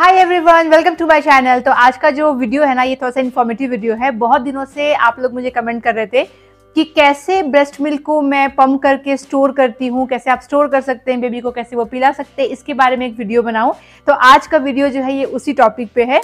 hi everyone welcome to my channel तो आज का जो वीडियो है ना ये थोड़ा सा इन्फॉर्मेटिव वीडियो है बहुत दिनों से आप लोग मुझे कमेंट कर रहे थे कि कैसे ब्रेस्ट मिल्क को मैं पम्प करके स्टोर करती हूँ कैसे आप स्टोर कर सकते हैं बेबी को कैसे वो पिला सकते हैं इसके बारे में एक वीडियो बनाऊँ तो आज का वीडियो जो है ये उसी टॉपिक पे है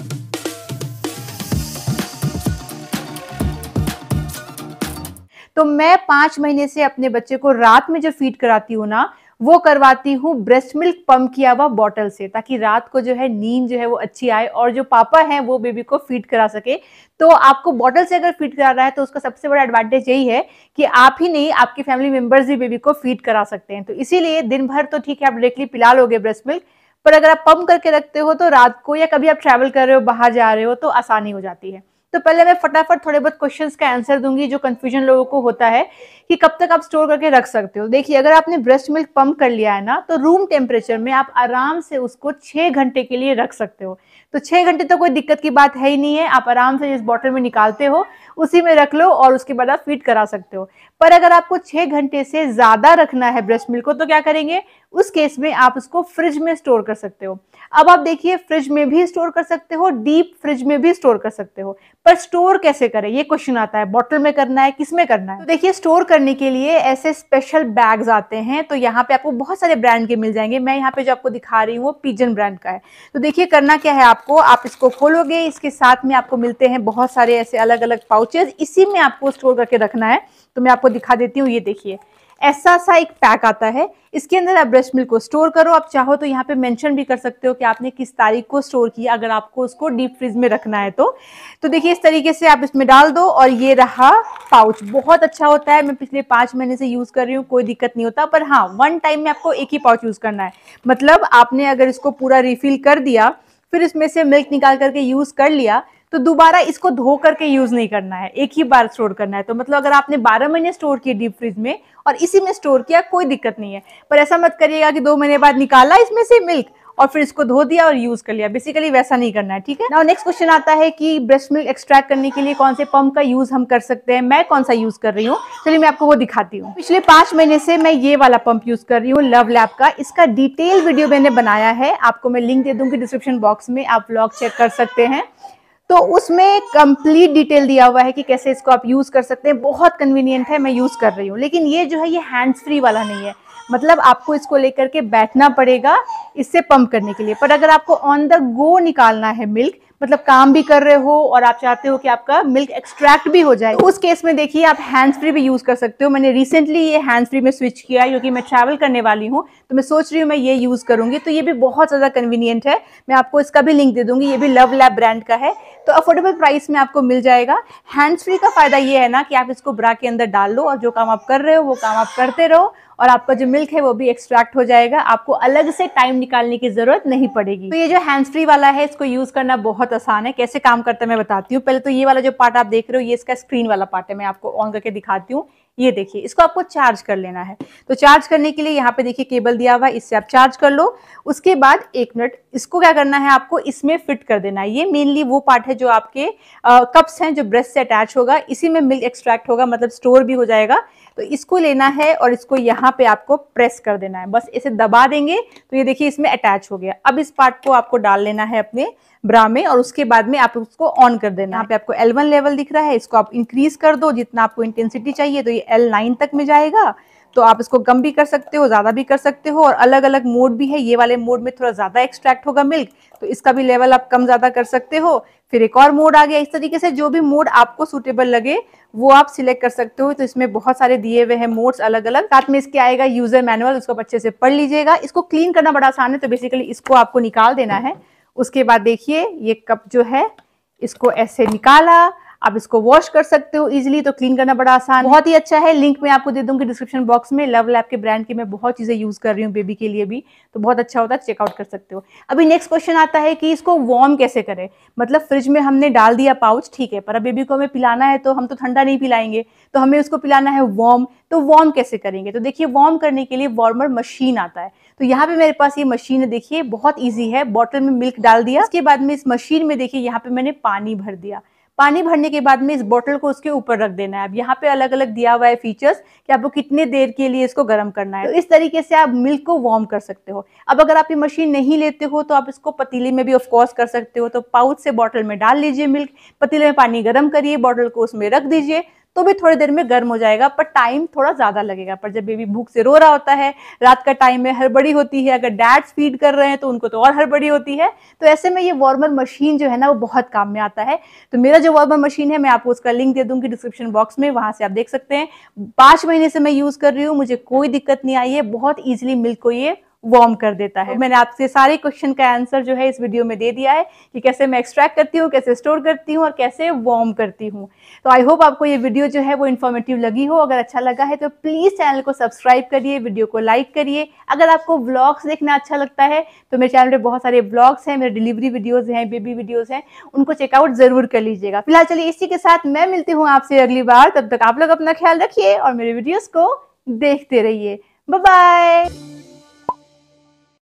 तो मैं पाँच महीने से अपने बच्चे को रात में जो फीड कराती हूँ ना वो करवाती हूँ ब्रेस्ट मिल्क पंप किया हुआ बॉटल से ताकि रात को जो है नींद जो है वो अच्छी आए और जो पापा हैं वो बेबी को फीड करा सके तो आपको बॉटल से अगर फीड करा रहा है तो उसका सबसे बड़ा एडवांटेज यही है कि आप ही नहीं आपकी फैमिली मेंबर्स भी बेबी को फीड करा सकते हैं तो इसीलिए दिन भर तो ठीक है आप डायरेक्टली पिला लोगे ब्रेस्ट मिल्क पर अगर आप पंप करके रखते हो तो रात को या कभी आप ट्रैवल कर रहे हो बाहर जा रहे हो तो आसानी हो जाती है तो पहले मैं फटाफट थोड़े बहुत क्वेश्चंस का आंसर दूंगी जो कंफ्यूजन लोगों को होता है कि कब तक आप स्टोर करके रख सकते हो देखिए अगर आपने ब्रेस्ट मिल्क पंप कर लिया है ना तो रूम टेम्परेचर में आप आराम से उसको छह घंटे के लिए रख सकते हो तो छह घंटे तो कोई दिक्कत की बात है ही नहीं है आप आराम से जिस बॉटल में निकालते हो उसी में रख लो और उसके बाद आप फिट करा सकते हो पर अगर आपको छह घंटे से ज़्यादा रखना है ब्रेस्ट मिल्क को तो क्या करेंगे उस केस में आप उसको फ्रिज में स्टोर कर सकते हो अब आप देखिए फ्रिज में भी स्टोर कर सकते हो डीप फ्रिज में भी स्टोर कर सकते हो पर स्टोर कैसे करें ये क्वेश्चन आता है बॉटल में करना है किस में करना है तो देखिए स्टोर करने के लिए ऐसे स्पेशल बैग्स आते हैं तो यहाँ पे आपको बहुत सारे ब्रांड के मिल जाएंगे मैं यहाँ पे जो आपको दिखा रही हूँ वो पिजन ब्रांड का है तो देखिए करना क्या है आपको आप इसको खोलोगे इसके साथ में आपको मिलते हैं बहुत सारे ऐसे अलग अलग पाउचेज इसी में आपको स्टोर करके रखना है तो मैं आपको दिखा देती हूँ ये देखिए ऐसा सा एक पैक आता है इसके अंदर आप ब्रश मिल्क को स्टोर करो आप चाहो तो यहाँ पे मेंशन भी कर सकते हो कि आपने किस तारीख को स्टोर किया अगर आपको उसको डीप फ्रिज में रखना है तो तो देखिए इस तरीके से आप इसमें डाल दो और ये रहा पाउच बहुत अच्छा होता है मैं पिछले पाँच महीने से यूज़ कर रही हूँ कोई दिक्कत नहीं होता पर हाँ वन टाइम में आपको एक ही पाउच यूज़ करना है मतलब आपने अगर इसको पूरा रिफिल कर दिया फिर इसमें से मिल्क निकाल करके यूज़ कर लिया तो दोबारा इसको धो करके यूज नहीं करना है एक ही बार स्टोर करना है तो मतलब अगर आपने बारह महीने स्टोर किए डीप फ्रिज में और इसी में स्टोर किया कोई दिक्कत नहीं है पर ऐसा मत करिएगा कि दो महीने बाद निकाला इसमें से मिल्क और फिर इसको धो दिया और यूज कर लिया बेसिकली वैसा नहीं करना है ठीक है ना नेक्स्ट क्वेश्चन आता है कि ब्रेस्ट मिल्क एक्सट्रैक्ट करने के लिए कौन से पंप का यूज हम कर सकते हैं मैं कौन सा यूज कर रही हूँ चलिए मैं आपको वो दिखाती हूँ पिछले पांच महीने से मैं ये वाला पंप यूज कर रही हूँ लव लैब का इसका डिटेल वीडियो मैंने बनाया है आपको मैं लिंक दे दूंगी डिस्क्रिप्शन बॉक्स में आप ब्लॉग चेक कर सकते हैं तो उसमें कंप्लीट डिटेल दिया हुआ है कि कैसे इसको आप यूज़ कर सकते हैं बहुत कन्वीनियंट है मैं यूज़ कर रही हूँ लेकिन ये जो है ये हैंड्स फ्री वाला नहीं है मतलब आपको इसको लेकर के बैठना पड़ेगा इससे पंप करने के लिए पर अगर आपको ऑन द गो निकालना है मिल्क मतलब काम भी कर रहे हो और आप चाहते हो कि आपका मिल्क एक्सट्रैक्ट भी हो जाए तो उस केस में देखिए आप हैंड्स फ्री भी यूज़ कर सकते हो मैंने रिसेंटली ये हैंड्स फ्री में स्विच किया क्योंकि मैं ट्रैवल करने वाली हूँ तो मैं सोच रही हूँ मैं ये यूज़ करूँगी तो ये भी बहुत ज़्यादा कन्वीनियंट है मैं आपको इसका भी लिंक दे दूँगी ये भी लव लैब ब्रांड का है तो अफोर्डेबल प्राइस में आपको मिल जाएगा हैंड्स फ्री का फ़ायदा ये है ना कि आप इसको ब्रा के अंदर डाल लो और जो काम आप कर रहे हो वो काम आप करते रहो और आपका जो मिल्क है वो भी एक्सट्रैक्ट हो जाएगा आपको अलग से टाइम निकालने की जरूरत नहीं पड़ेगी तो ये जो हैंड्स फ्री वाला है इसको यूज करना बहुत आसान है कैसे काम करता है मैं बताती हूँ पहले तो ये वाला जो पार्ट आप देख रहे हो ये इसका स्क्रीन वाला पार्ट है मैं आपको ऑन करके दिखाती हूँ ये देखिए इसको आपको चार्ज कर लेना है तो चार्ज करने के लिए यहाँ पे देखिए केबल दिया हुआ है इससे आप चार्ज कर लो उसके बाद एक मिनट इसको क्या करना है आपको इसमें फिट कर देना है ये मेनली वो पार्ट है जो आपके कप्स हैं जो ब्रेस्ट से अटैच होगा इसी में मिल्क एक्सट्रैक्ट होगा मतलब स्टोर भी हो जाएगा तो इसको लेना है और इसको यहाँ पे आपको प्रेस कर देना है बस इसे दबा देंगे तो ये देखिए इसमें अटैच हो गया अब इस पार्ट को आपको डाल लेना है अपने ब्रा में और उसके बाद में आप उसको ऑन कर देना यहाँ पे आपको एल लेवल दिख रहा है इसको आप इंक्रीज कर दो जितना आपको इंटेंसिटी चाहिए तो ये एल तक में जाएगा तो आप इसको कम भी कर सकते हो ज़्यादा भी कर सकते हो और अलग अलग मोड भी है ये वाले मोड में थोड़ा ज़्यादा एक्सट्रैक्ट होगा मिल्क तो इसका भी लेवल आप कम ज़्यादा कर सकते हो फिर एक और मोड आ गया इस तरीके से जो भी मोड आपको सुटेबल लगे वो आप सिलेक्ट कर सकते हो तो इसमें बहुत सारे दिए हुए हैं मोड्स अलग अलग साथ में इसके आएगा यूजर मैनुअल उसको अच्छे से पढ़ लीजिएगा इसको क्लीन करना बड़ा आसान है तो बेसिकली इसको आपको निकाल देना है उसके बाद देखिए ये कप जो है इसको ऐसे निकाला आप इसको वॉश कर सकते हो इजिली तो क्लीन करना बड़ा आसान बहुत ही अच्छा है लिंक मैं आपको दे दूंगी डिस्क्रिप्शन बॉक्स में लव लैब के ब्रांड की मैं बहुत चीज़ें यूज़ कर रही हूँ बेबी के लिए भी तो बहुत अच्छा होता है चेकआउट कर सकते हो अभी नेक्स्ट क्वेश्चन आता है कि इसको वार्म कैसे करें मतलब फ्रिज में हमने डाल दिया पाउच ठीक है पर अब बेबी को हमें पिलाना है तो हम तो ठंडा नहीं पिलाएंगे तो हमें उसको पिलाना है वार्म तो वार्म कैसे करेंगे तो देखिए वार्म करने के लिए वार्मर मशीन आता है तो यहाँ पे मेरे पास ये मशीन है देखिए बहुत ईजी है बॉटल में मिल्क डाल दिया उसके बाद में इस मशीन में देखिए यहाँ पे मैंने पानी भर दिया पानी भरने के बाद में इस बॉटल को उसके ऊपर रख देना है अब यहाँ पे अलग अलग दिया हुआ है फीचर्स कि आपको कितने देर के लिए इसको गर्म करना है तो इस तरीके से आप मिल्क को वार्म कर सकते हो अब अगर आप ये मशीन नहीं लेते हो तो आप इसको पतीले में भी ऑफकोर्स कर सकते हो तो पाउच से बॉटल में डाल लीजिए मिल्क पतीले में पानी गर्म करिए बॉटल को उसमें रख दीजिए तो भी थोड़ी देर में गर्म हो जाएगा पर टाइम थोड़ा ज़्यादा लगेगा पर जब बेबी भूख से रो रहा होता है रात का टाइम में हड़बड़ी होती है अगर डैड फीड कर रहे हैं तो उनको तो और हड़बड़ी होती है तो ऐसे में ये वार्मर मशीन जो है ना वो बहुत काम में आता है तो मेरा जो वार्मर मशीन है मैं आपको उसका लिंक दे दूंगी डिस्क्रिप्शन बॉक्स में वहां से आप देख सकते हैं पांच महीने से मैं यूज़ कर रही हूँ मुझे कोई दिक्कत नहीं आई है बहुत ईजिली मिल्क को ये वार्म कर देता है मैंने आपसे सारे क्वेश्चन का आंसर जो है इस वीडियो में दे दिया है कि कैसे मैं एक्सट्रैक्ट करती हूँ कैसे स्टोर करती हूँ और कैसे वार्म करती हूँ तो आई होप आपको ये वीडियो जो है वो इन्फॉर्मेटिव लगी हो अगर अच्छा लगा है तो प्लीज़ चैनल को सब्सक्राइब करिए वीडियो को लाइक करिए अगर आपको ब्लॉग्स देखना अच्छा लगता है तो मेरे चैनल पर बहुत सारे ब्लॉग्स हैं मेरे डिलीवरी वीडियोज़ हैं बेबी वीडियोज़ हैं उनको चेकआउट ज़रूर कर लीजिएगा फिलहाल चलिए इसी के साथ मैं मिलती हूँ आपसे अगली बार तब तक आप लोग अपना ख्याल रखिए और मेरे वीडियोज़ को देखते रहिए बाय